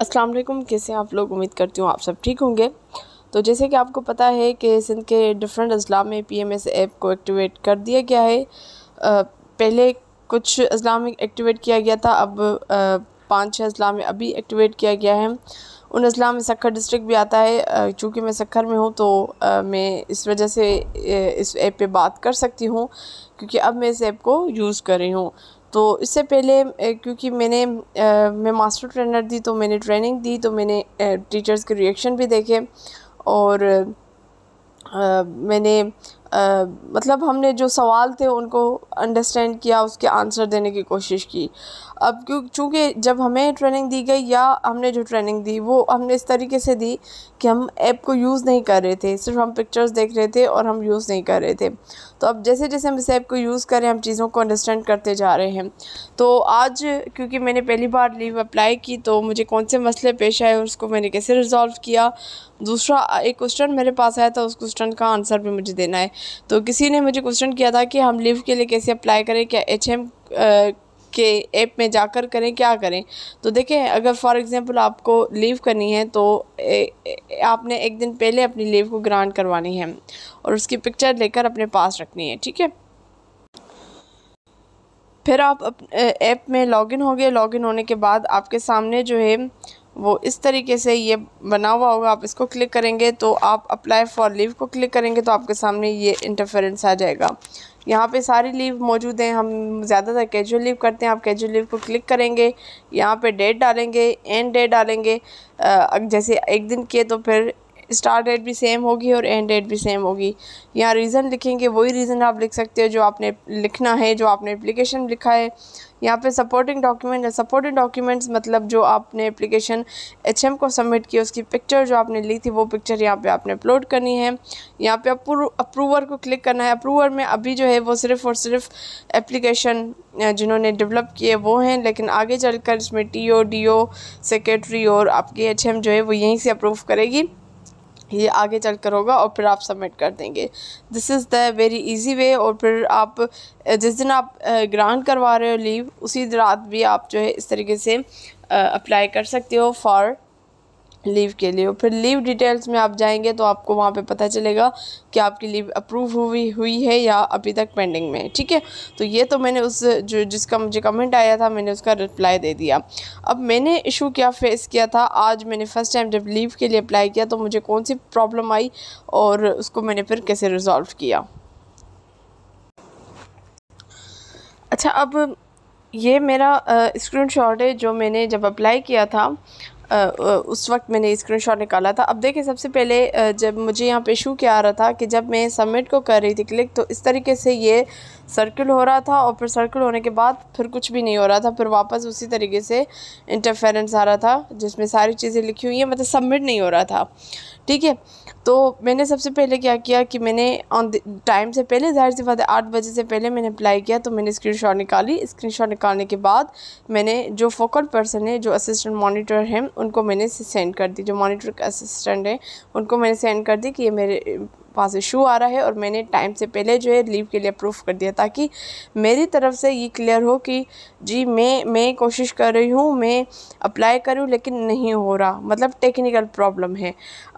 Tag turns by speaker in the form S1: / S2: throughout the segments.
S1: अस्सलाम वालेकुम कैसे आप लोग उम्मीद करती हूँ आप सब ठीक होंगे तो जैसे कि आपको पता है कि सिंध के डिफरेंट अजला में पी एम एस ऐप को एक्टिवेट कर दिया गया है आ, पहले कुछ अजला में एक्टिवेट किया गया था अब पाँच छः अजला में अभी एक्टिवेट किया गया है उन अजला में सखर डिस्ट्रिक्ट भी आता है चूँकि मैं सखर में हूँ तो आ, मैं इस वजह से इस ऐप पर बात कर सकती हूँ क्योंकि अब मैं इस ऐप को यूज़ कर रही हूँ तो इससे पहले क्योंकि मैंने मैं मास्टर ट्रेनर थी तो मैंने ट्रेनिंग दी तो मैंने टीचर्स के रिएक्शन भी देखे और मैंने आ, मतलब हमने जो सवाल थे उनको अंडरस्टैंड किया उसके आंसर देने की कोशिश की अब क्यों चूँकि जब हमें ट्रेनिंग दी गई या हमने जो ट्रेनिंग दी वो हमने इस तरीके से दी कि हम ऐप को यूज़ नहीं कर रहे थे सिर्फ हम पिक्चर्स देख रहे थे और हम यूज़ नहीं कर रहे थे तो अब जैसे जैसे हम इस ऐप को यूज़ करें हम चीज़ों को अंडरस्टैंड करते जा रहे हैं तो आज क्योंकि मैंने पहली बार लीव अप्लाई की तो मुझे कौन से मसले पेश आए उसको मैंने कैसे रिजॉल्व किया दूसरा एक क्वेश्चन मेरे पास आया था उस क्वेश्चन का आंसर भी मुझे देना है तो किसी ने मुझे क्वेश्चन किया था कि हम लीव के लिए कैसे अप्लाई करें क्या एच एम के ऐप में जाकर करें क्या करें तो देखें अगर फॉर एग्ज़ाम्पल आपको लीव करनी है तो ए, ए, आपने एक दिन पहले अपनी लीव को ग्रांट करवानी है और उसकी पिक्चर लेकर अपने पास रखनी है ठीक है फिर आप ऐप में लॉगिन हो गए लॉगिन होने के बाद आपके सामने जो है वो इस तरीके से ये बना हुआ होगा आप इसको क्लिक करेंगे तो आप अप्लाई फॉर लीव को क्लिक करेंगे तो आपके सामने ये इंटरफेरेंस आ जाएगा यहाँ पे सारी लीव मौजूद हैं हम ज़्यादातर कैजुअल लीव करते हैं आप कैजुअल लीव को क्लिक करेंगे यहाँ पे डेट डालेंगे एंड डेट डालेंगे जैसे एक दिन किए तो फिर स्टार्ट डेट भी सेम होगी और एंड डेट भी सेम होगी यहाँ रीज़न लिखेंगे वही रीज़न आप लिख सकते हो जो आपने लिखना है जो आपने एप्लीकेशन लिखा है यहाँ पे सपोर्टिंग डॉक्यूमेंट है सपोर्टिंग डॉक्यूमेंट्स मतलब जो आपने एप्लीकेशन एचएम को सबमिट किया उसकी पिक्चर जो आपने ली थी वो पिक्चर यहाँ पे आपने अपलोड करनी है यहाँ पे अप्रूवर को क्लिक करना है अप्रूवर में अभी जो है वो सिर्फ़ और सिर्फ एप्लीकेशन जिन्होंने डेवलप किए वो हैं लेकिन आगे चल इसमें T O D O secretary और आपकी एच जो है वो यहीं से अप्रूव करेगी ये आगे चल कर होगा और फिर आप सबमिट कर देंगे this is the very easy way और फिर आप जिस दिन आप ग्रांट करवा रहे हो लीव उसी रात भी आप जो है इस तरीके से अप्लाई कर सकते हो फॉर लीव के लिए फिर लीव डिटेल्स में आप जाएंगे तो आपको वहाँ पे पता चलेगा कि आपकी लीव अप्रूव हुई हुई है या अभी तक पेंडिंग में है ठीक है तो ये तो मैंने उस जो जिसका मुझे कमेंट आया था मैंने उसका रिप्लाई दे दिया अब मैंने इशू क्या फेस किया था आज मैंने फ़र्स्ट टाइम जब लीव के लिए अप्लाई किया तो मुझे कौन सी प्रॉब्लम आई और उसको मैंने फिर कैसे रिज़ॉल्व किया अच्छा अब ये मेरा स्क्रीन शॉट है जो मैंने जब अप्लाई किया था उस वक्त मैंने स्क्रीनशॉट निकाला था अब देखिए सबसे पहले जब मुझे यहाँ पे शू क्या आ रहा था कि जब मैं सबमिट को कर रही थी क्लिक तो इस तरीके से ये सर्कल हो रहा था और फिर सर्कल होने के बाद फिर कुछ भी नहीं हो रहा था फिर वापस उसी तरीके से इंटरफेरेंस आ रहा था जिसमें सारी चीज़ें लिखी हुई हैं मतलब सबमिट नहीं हो रहा था ठीक है तो मैंने सबसे पहले क्या किया कि मैंने ऑन टाइम से पहले जाहिर सी बात है आठ बजे से पहले मैंने अप्लाई किया तो मैंने स्क्रीनशॉट निकाली स्क्रीनशॉट निकालने के बाद मैंने जो फोकल पर्सन है जो असिस्टेंट मॉनिटर हैं उनको मैंने सेंड कर दी जो मॉनिटर असिस्टेंट हैं उनको मैंने सेंड कर दी कि ये मेरे वहाँ से शू आ रहा है और मैंने टाइम से पहले जो है लीव के लिए अप्रूव कर दिया ताकि मेरी तरफ से ये क्लियर हो कि जी मैं मैं कोशिश कर रही हूँ मैं अप्लाई करूँ लेकिन नहीं हो रहा मतलब टेक्निकल प्रॉब्लम है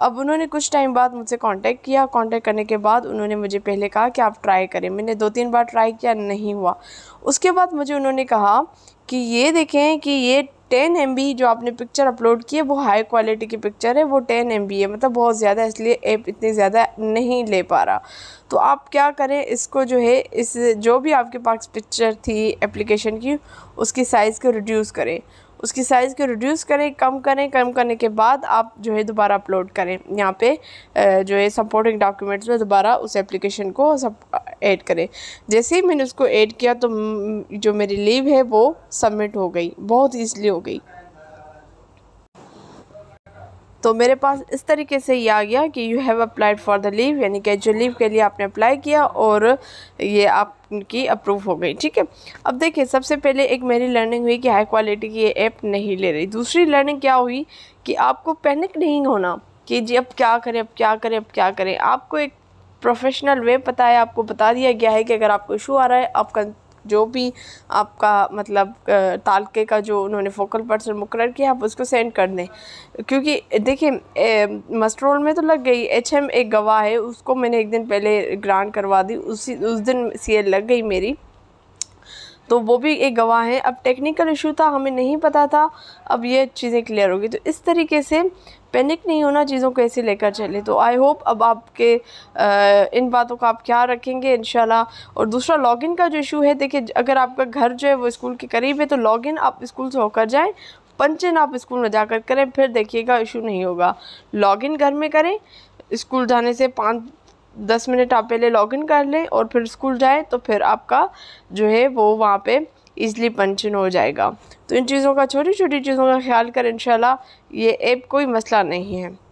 S1: अब उन्होंने कुछ टाइम बाद मुझसे कॉन्टेक्ट किया कॉन्टेक्ट करने के बाद उन्होंने मुझे पहले कहा कि आप ट्राई करें मैंने दो तीन बार ट्राई किया नहीं हुआ उसके बाद मुझे उन्होंने कहा कि ये देखें कि ये टेन एम जो आपने पिक्चर अपलोड की है वो हाई क्वालिटी की पिक्चर है वो टेन एम है मतलब बहुत ज़्यादा इसलिए ऐप इतनी ज़्यादा नहीं ले पा रहा तो आप क्या करें इसको जो है इस जो भी आपके पास पिक्चर थी एप्लीकेशन की उसकी साइज़ को रिड्यूस करें उसकी साइज़ को रिड्यूस करें कम करें कम करने के बाद आप जो है दोबारा अपलोड करें यहाँ पे जो है सपोर्टिंग डॉक्यूमेंट्स में दोबारा उस एप्लीकेशन को सब ऐड करें जैसे ही मैंने उसको ऐड किया तो जो मेरी लीव है वो सबमिट हो गई बहुत ईजली हो गई तो मेरे पास इस तरीके से ये आ गया कि you have applied for the leave यानी कि जो लीव के लिए आपने अप्लाई किया और ये आपकी अप्रूव हो गई ठीक है अब देखिए सबसे पहले एक मेरी लर्निंग हुई कि हाई क्वालिटी की ये ऐप नहीं ले रही दूसरी लर्निंग क्या हुई कि आपको पैनिक नहीं होना कि जी अब क्या करें अब क्या करें अब क्या करें आपको एक प्रोफेशनल वे पता है आपको बता दिया गया है कि अगर आपको इशू आ रहा है आप जो भी आपका मतलब तालके का जो उन्होंने फोकल पर्सन मुकर किया आप उसको सेंड कर दें क्योंकि देखिए मस्ट्रोल में तो लग गई एच एम एक गवाह है उसको मैंने एक दिन पहले ग्रांट करवा दी उसी उस दिन सी लग गई मेरी तो वो भी एक गवाह हैं अब टेक्निकल इशू था हमें नहीं पता था अब ये चीज़ें क्लियर होगी तो इस तरीके से पैनिक नहीं होना चीज़ों को ऐसे लेकर चले तो आई होप अब आपके आ, इन बातों का आप क्या रखेंगे इन और दूसरा लॉगिन का जो इशू है देखिए अगर आपका घर जो है वो स्कूल के करीब है तो लॉगिन आप स्कूल से होकर जाएँ पंचन आप स्कूल में जाकर करें फिर देखिएगा इशू नहीं होगा लॉगिन घर में करें स्कूल जाने से पाँच दस मिनट आप पहले लॉगिन कर लें और फिर स्कूल जाएँ तो फिर आपका जो है वो वहाँ पे ईज़िली पंचन हो जाएगा तो इन चीज़ों का छोटी छोटी चीज़ों का ख्याल कर इन ये ऐप कोई मसला नहीं है